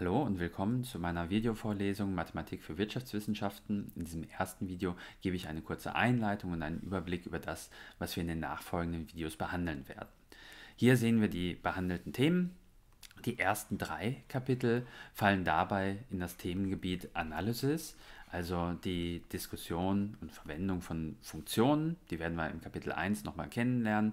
Hallo und willkommen zu meiner Videovorlesung Mathematik für Wirtschaftswissenschaften. In diesem ersten Video gebe ich eine kurze Einleitung und einen Überblick über das, was wir in den nachfolgenden Videos behandeln werden. Hier sehen wir die behandelten Themen. Die ersten drei Kapitel fallen dabei in das Themengebiet Analysis, also die Diskussion und Verwendung von Funktionen, die werden wir im Kapitel 1 nochmal kennenlernen,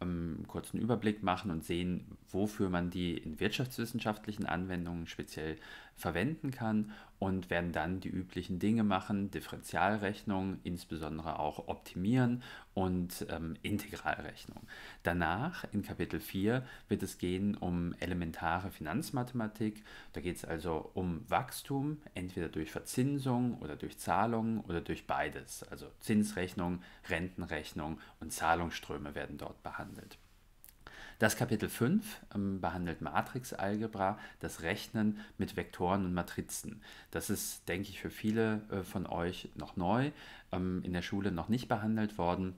ähm, kurzen Überblick machen und sehen, wofür man die in wirtschaftswissenschaftlichen Anwendungen speziell verwenden kann und werden dann die üblichen Dinge machen, Differentialrechnung insbesondere auch optimieren und ähm, Integralrechnung. Danach in Kapitel 4 wird es gehen um elementare Finanzmathematik. Da geht es also um Wachstum, entweder durch Verzinsung oder durch Zahlungen oder durch beides. Also Zinsrechnung, Rentenrechnung und Zahlungsströme werden dort behandelt. Das Kapitel 5 ähm, behandelt Matrixalgebra, das Rechnen mit Vektoren und Matrizen. Das ist, denke ich, für viele äh, von euch noch neu, ähm, in der Schule noch nicht behandelt worden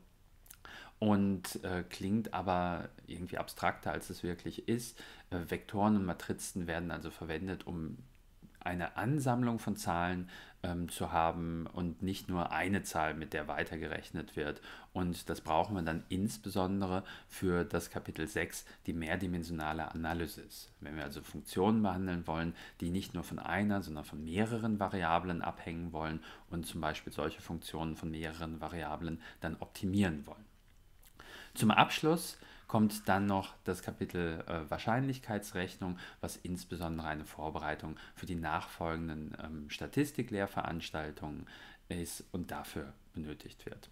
und äh, klingt aber irgendwie abstrakter, als es wirklich ist. Äh, Vektoren und Matrizen werden also verwendet, um eine Ansammlung von Zahlen ähm, zu haben und nicht nur eine Zahl, mit der weitergerechnet wird. Und das brauchen wir dann insbesondere für das Kapitel 6, die mehrdimensionale Analysis. Wenn wir also Funktionen behandeln wollen, die nicht nur von einer, sondern von mehreren Variablen abhängen wollen und zum Beispiel solche Funktionen von mehreren Variablen dann optimieren wollen. Zum Abschluss kommt dann noch das Kapitel äh, Wahrscheinlichkeitsrechnung, was insbesondere eine Vorbereitung für die nachfolgenden ähm, Statistiklehrveranstaltungen ist und dafür benötigt wird.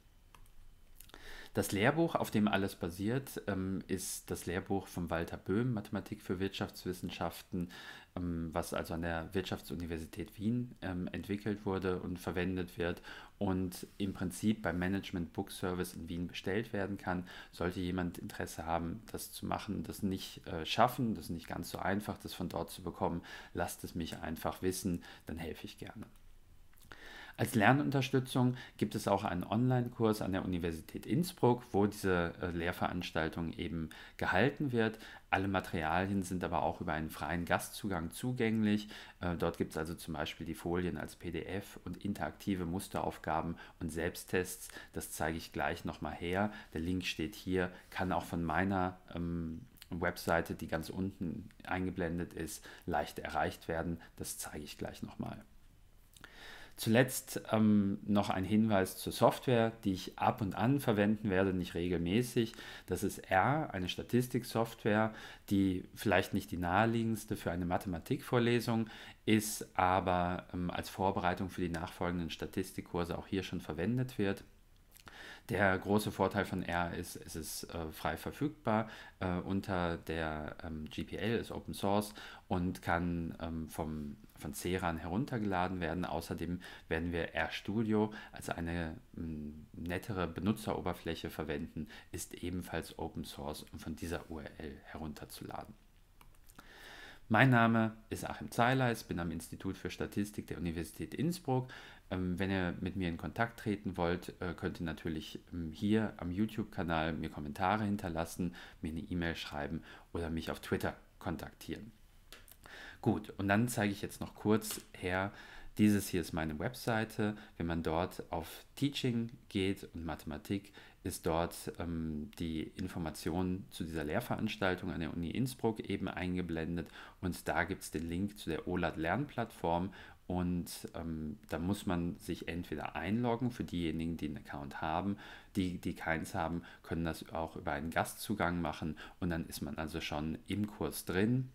Das Lehrbuch, auf dem alles basiert, ähm, ist das Lehrbuch von Walter Böhm, Mathematik für Wirtschaftswissenschaften, ähm, was also an der Wirtschaftsuniversität Wien ähm, entwickelt wurde und verwendet wird und im Prinzip beim Management Book Service in Wien bestellt werden kann. Sollte jemand Interesse haben, das zu machen, das nicht äh, schaffen, das ist nicht ganz so einfach, das von dort zu bekommen, lasst es mich einfach wissen, dann helfe ich gerne. Als Lernunterstützung gibt es auch einen Online-Kurs an der Universität Innsbruck, wo diese äh, Lehrveranstaltung eben gehalten wird. Alle Materialien sind aber auch über einen freien Gastzugang zugänglich. Äh, dort gibt es also zum Beispiel die Folien als PDF und interaktive Musteraufgaben und Selbsttests. Das zeige ich gleich nochmal her. Der Link steht hier, kann auch von meiner ähm, Webseite, die ganz unten eingeblendet ist, leicht erreicht werden. Das zeige ich gleich nochmal. Zuletzt ähm, noch ein Hinweis zur Software, die ich ab und an verwenden werde, nicht regelmäßig. Das ist R, eine Statistiksoftware, die vielleicht nicht die naheliegendste für eine Mathematikvorlesung ist, aber ähm, als Vorbereitung für die nachfolgenden Statistikkurse auch hier schon verwendet wird. Der große Vorteil von R ist, es ist äh, frei verfügbar äh, unter der ähm, GPL, ist Open Source und kann ähm, vom, von Ceran heruntergeladen werden. Außerdem werden wir RStudio als eine m, nettere Benutzeroberfläche verwenden, ist ebenfalls Open Source, um von dieser URL herunterzuladen. Mein Name ist Achim Zeiler, ich bin am Institut für Statistik der Universität Innsbruck. Ähm, wenn ihr mit mir in Kontakt treten wollt, äh, könnt ihr natürlich ähm, hier am YouTube-Kanal mir Kommentare hinterlassen, mir eine E-Mail schreiben oder mich auf Twitter kontaktieren. Gut, und dann zeige ich jetzt noch kurz her, dieses hier ist meine Webseite. Wenn man dort auf Teaching geht und Mathematik, ist dort ähm, die Information zu dieser Lehrveranstaltung an der Uni Innsbruck eben eingeblendet und da gibt es den Link zu der OLAD lernplattform und ähm, da muss man sich entweder einloggen für diejenigen, die einen Account haben, die, die keins haben, können das auch über einen Gastzugang machen und dann ist man also schon im Kurs drin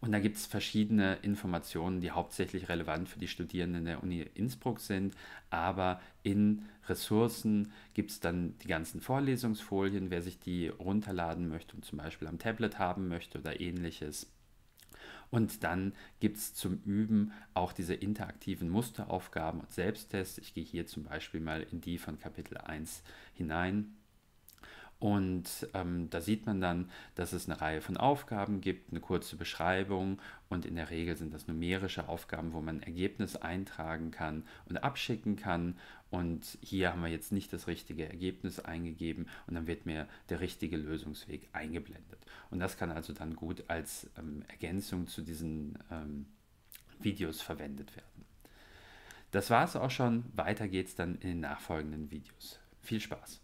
und da gibt es verschiedene Informationen, die hauptsächlich relevant für die Studierenden der Uni Innsbruck sind. Aber in Ressourcen gibt es dann die ganzen Vorlesungsfolien, wer sich die runterladen möchte und zum Beispiel am Tablet haben möchte oder ähnliches. Und dann gibt es zum Üben auch diese interaktiven Musteraufgaben und Selbsttests. Ich gehe hier zum Beispiel mal in die von Kapitel 1 hinein. Und ähm, da sieht man dann, dass es eine Reihe von Aufgaben gibt, eine kurze Beschreibung und in der Regel sind das numerische Aufgaben, wo man ein Ergebnis eintragen kann und abschicken kann. Und hier haben wir jetzt nicht das richtige Ergebnis eingegeben und dann wird mir der richtige Lösungsweg eingeblendet. Und das kann also dann gut als ähm, Ergänzung zu diesen ähm, Videos verwendet werden. Das war es auch schon. Weiter geht es dann in den nachfolgenden Videos. Viel Spaß!